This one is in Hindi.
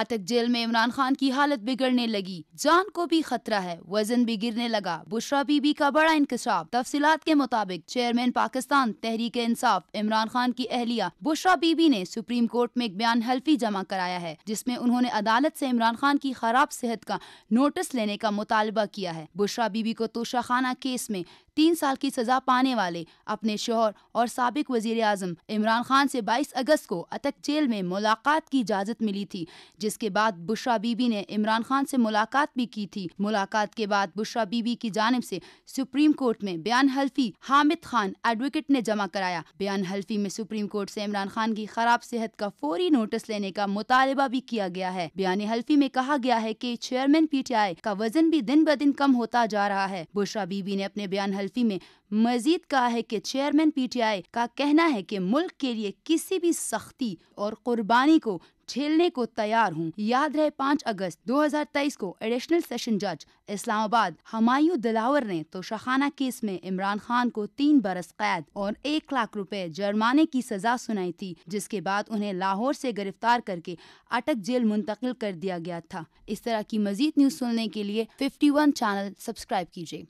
अटक जेल में इमरान खान की हालत बिगड़ने लगी जान को भी खतरा है वजन भी गिरने लगा बुशरा बीबी का बड़ा इंकशाफ तफसीत के मुताबिक चेयरमैन पाकिस्तान तहरीक इंसाफ इमरान खान की अहलिया बुशरा बीबी ने सुप्रीम कोर्ट में एक बयान हल्फी जमा कराया है जिसमे उन्होंने अदालत ऐसी इमरान खान की खराब सेहत का नोटिस लेने का मुतालबा किया है बुशरा बीबी को तोशाखाना केस में तीन साल की सजा पाने वाले अपने शोहर और सबक वजीर अजम इमरान खान से बाईस अगस्त को अटक जेल में मुलाकात की इजाज़त मिली थी जिसके बाद बुशरा बीबी ने इमरान खान से मुलाकात भी की थी मुलाकात के बाद बुशरा बीबी की जानब से सुप्रीम कोर्ट में बयान हल्फी हामिद खान एडवोकेट ने जमा कराया बयान हल्फी में सुप्रीम कोर्ट से इमरान खान की खराब सेहत का फौरी नोटिस लेने का मुतालबा भी किया गया है बयान हल्फी में कहा गया है की चेयरमैन पी टी आई का वजन भी दिन ब दिन कम होता जा रहा है बुशरा बीबी ने अपने बयान हल्फी में मजीद कहा है कि चेयरमैन पीटीआई का कहना है कि मुल्क के लिए किसी भी सख्ती और कुर्बानी को झेलने को तैयार हूँ याद रहे 5 अगस्त 2023 को एडिशनल सेशन जज इस्लामाबाद हमायू दिलावर ने तो शखाना केस में इमरान खान को तीन बरस कैद और एक लाख रुपए जुर्माने की सजा सुनाई थी जिसके बाद उन्हें लाहौर से गिरफ्तार करके अटक जेल मुंतकिल कर दिया गया था इस तरह की मजीद न्यूज सुनने के लिए फिफ्टी चैनल सब्सक्राइब कीजिए